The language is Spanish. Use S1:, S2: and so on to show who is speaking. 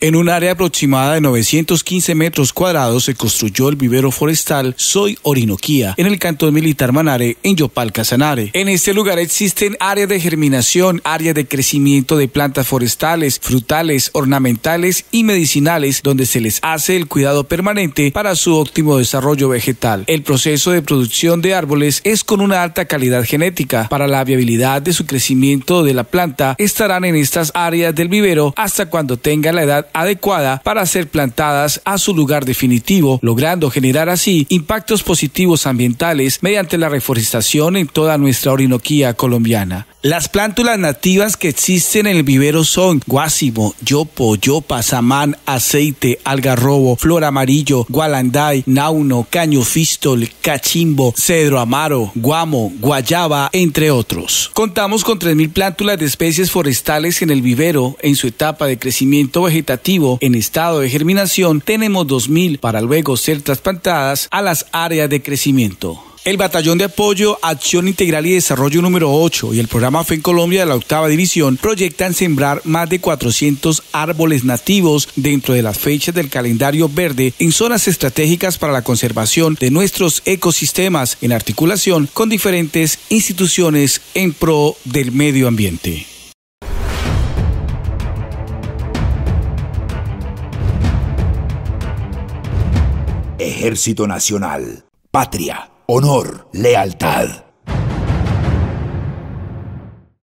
S1: En un área aproximada de 915 metros cuadrados se construyó el vivero forestal Soy Orinoquía, en el cantón militar Manare, en Yopal, Casanare. En este lugar existen áreas de germinación, áreas de crecimiento de plantas forestales, frutales, ornamentales y medicinales, donde se les hace el cuidado permanente para su óptimo desarrollo vegetal. El proceso de producción de árboles es con una alta calidad genética. Para la viabilidad de su crecimiento de la planta, estarán en estas áreas del vivero hasta cuando tenga la edad adecuada para ser plantadas a su lugar definitivo, logrando generar así impactos positivos ambientales mediante la reforestación en toda nuestra Orinoquía colombiana. Las plántulas nativas que existen en el vivero son guásimo, yopo, yopa, samán, aceite, algarrobo, flor amarillo, gualanday, nauno, caño fístol, cachimbo, cedro amaro, guamo, guayaba, entre otros. Contamos con 3.000 plántulas de especies forestales en el vivero en su etapa de crecimiento vegetativo en estado de germinación tenemos 2.000 para luego ser trasplantadas a las áreas de crecimiento. El Batallón de Apoyo, Acción Integral y Desarrollo número 8 y el programa FEN Colombia de la octava división proyectan sembrar más de 400 árboles nativos dentro de las fechas del calendario verde en zonas estratégicas para la conservación de nuestros ecosistemas en articulación con diferentes instituciones en pro del medio ambiente. Ejército Nacional. Patria, honor, lealtad.